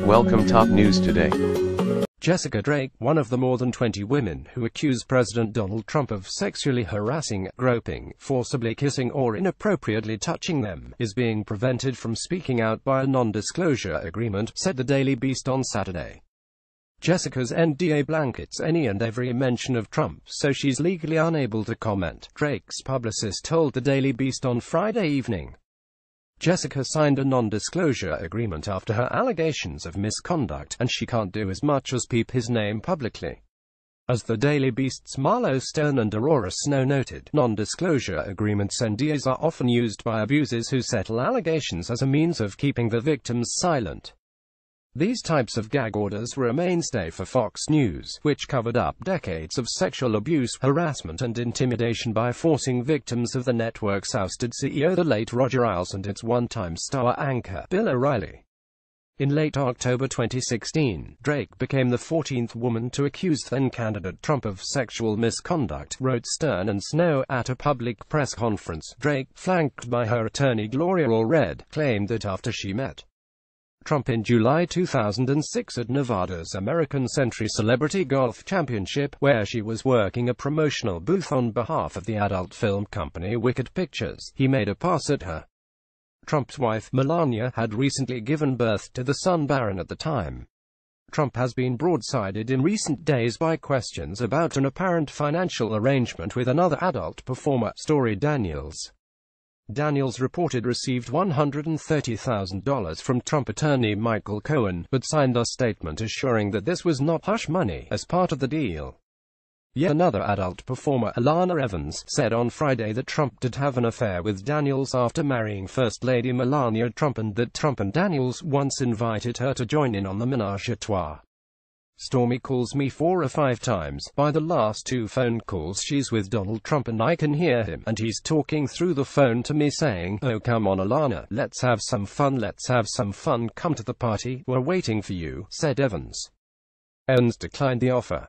Welcome top news today. Jessica Drake, one of the more than 20 women who accuse President Donald Trump of sexually harassing, groping, forcibly kissing or inappropriately touching them, is being prevented from speaking out by a non-disclosure agreement, said the Daily Beast on Saturday. Jessica's NDA blankets any and every mention of Trump, so she's legally unable to comment, Drake's publicist told the Daily Beast on Friday evening. Jessica signed a non-disclosure agreement after her allegations of misconduct, and she can't do as much as peep his name publicly. As the Daily Beast's Marlowe Stern and Aurora Snow noted, non-disclosure agreements NDAs are often used by abusers who settle allegations as a means of keeping the victims silent. These types of gag orders were a mainstay for Fox News, which covered up decades of sexual abuse, harassment and intimidation by forcing victims of the network's ousted CEO the late Roger Ailes and its one-time star anchor, Bill O'Reilly. In late October 2016, Drake became the 14th woman to accuse then-candidate Trump of sexual misconduct, wrote Stern and Snow. At a public press conference, Drake, flanked by her attorney Gloria Allred, claimed that after she met Trump in July 2006 at Nevada's American Century Celebrity Golf Championship, where she was working a promotional booth on behalf of the adult film company Wicked Pictures. He made a pass at her. Trump's wife, Melania, had recently given birth to the son Barron at the time. Trump has been broadsided in recent days by questions about an apparent financial arrangement with another adult performer, Story Daniels. Daniels reported received $130,000 from Trump attorney Michael Cohen, but signed a statement assuring that this was not hush money, as part of the deal. Yet another adult performer, Alana Evans, said on Friday that Trump did have an affair with Daniels after marrying First Lady Melania Trump and that Trump and Daniels once invited her to join in on the menage a trois. Stormy calls me four or five times. By the last two phone calls she's with Donald Trump and I can hear him, and he's talking through the phone to me saying, Oh come on Alana, let's have some fun, let's have some fun, come to the party, we're waiting for you, said Evans. Evans declined the offer.